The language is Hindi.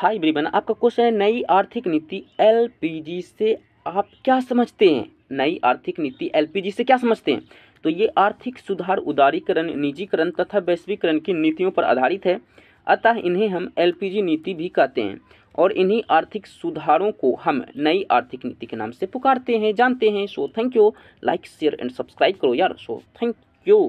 हाय ब्रिबन आपका क्वेश्चन है नई आर्थिक नीति एलपीजी से आप क्या समझते हैं नई आर्थिक नीति एलपीजी से क्या समझते हैं तो ये आर्थिक सुधार उदारीकरण निजीकरण तथा वैश्वीकरण की नीतियों पर आधारित है अतः इन्हें हम एलपीजी नीति भी कहते हैं और इन्हीं आर्थिक सुधारों को हम नई आर्थिक नीति के नाम से पुकारते हैं जानते हैं so thank you like share and subscribe करो यार सो थैंक यू